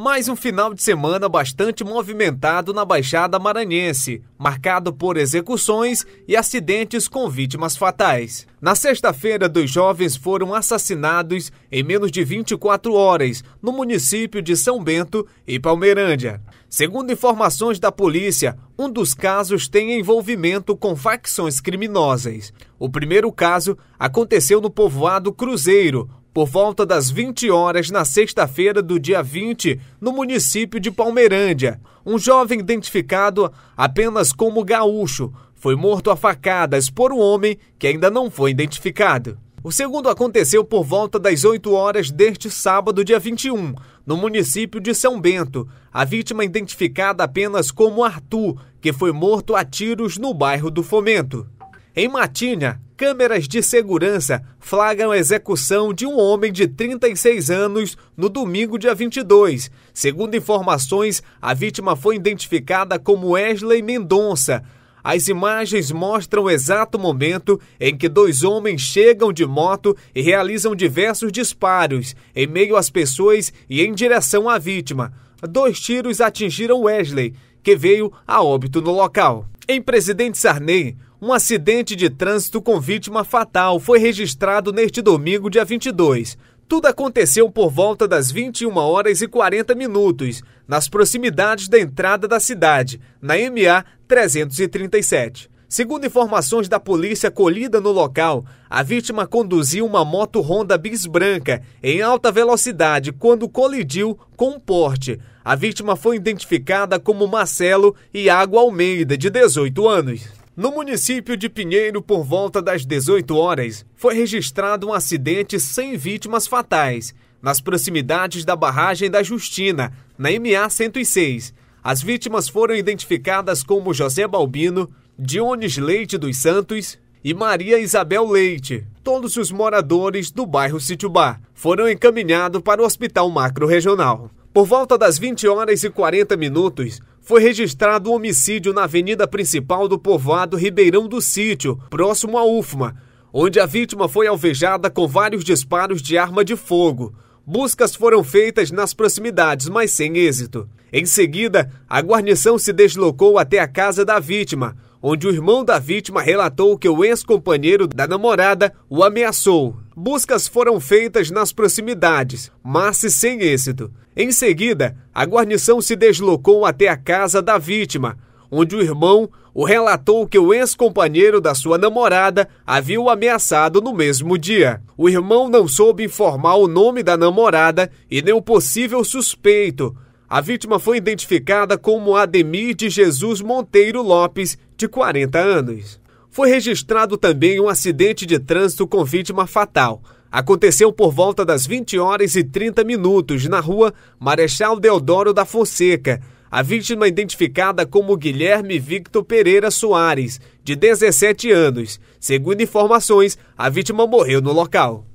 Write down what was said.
Mais um final de semana bastante movimentado na Baixada Maranhense, marcado por execuções e acidentes com vítimas fatais. Na sexta-feira, dois jovens foram assassinados em menos de 24 horas no município de São Bento e Palmeirândia. Segundo informações da polícia, um dos casos tem envolvimento com facções criminosas. O primeiro caso aconteceu no povoado Cruzeiro, por volta das 20 horas na sexta-feira do dia 20, no município de Palmeirândia. Um jovem identificado apenas como gaúcho foi morto a facadas por um homem que ainda não foi identificado. O segundo aconteceu por volta das 8 horas deste sábado, dia 21, no município de São Bento. A vítima identificada apenas como Arthur, que foi morto a tiros no bairro do Fomento. Em Matinha, Câmeras de segurança flagram a execução de um homem de 36 anos no domingo, dia 22. Segundo informações, a vítima foi identificada como Wesley Mendonça. As imagens mostram o exato momento em que dois homens chegam de moto e realizam diversos disparos em meio às pessoas e em direção à vítima. Dois tiros atingiram Wesley, que veio a óbito no local. Em Presidente Sarney, um acidente de trânsito com vítima fatal foi registrado neste domingo, dia 22. Tudo aconteceu por volta das 21 horas e 40 minutos, nas proximidades da entrada da cidade, na MA 337. Segundo informações da polícia colhida no local, a vítima conduzia uma moto Honda Bis branca em alta velocidade quando colidiu com um porte. A vítima foi identificada como Marcelo Iago Almeida, de 18 anos. No município de Pinheiro, por volta das 18 horas, foi registrado um acidente sem vítimas fatais, nas proximidades da barragem da Justina, na MA 106. As vítimas foram identificadas como José Balbino, Dionis Leite dos Santos e Maria Isabel Leite. Todos os moradores do bairro Sítio Bar foram encaminhados para o Hospital Macro-Regional. Por volta das 20 horas e 40 minutos, foi registrado um homicídio na avenida principal do povoado Ribeirão do Sítio, próximo à UFMA, onde a vítima foi alvejada com vários disparos de arma de fogo. Buscas foram feitas nas proximidades, mas sem êxito. Em seguida, a guarnição se deslocou até a casa da vítima, onde o irmão da vítima relatou que o ex-companheiro da namorada o ameaçou. Buscas foram feitas nas proximidades, mas sem êxito. Em seguida, a guarnição se deslocou até a casa da vítima, onde o irmão o relatou que o ex-companheiro da sua namorada havia o ameaçado no mesmo dia. O irmão não soube informar o nome da namorada e nem o possível suspeito, a vítima foi identificada como Ademir de Jesus Monteiro Lopes, de 40 anos. Foi registrado também um acidente de trânsito com vítima fatal. Aconteceu por volta das 20 horas e 30 minutos na rua Marechal Deodoro da Fonseca. A vítima identificada como Guilherme Victor Pereira Soares, de 17 anos. Segundo informações, a vítima morreu no local.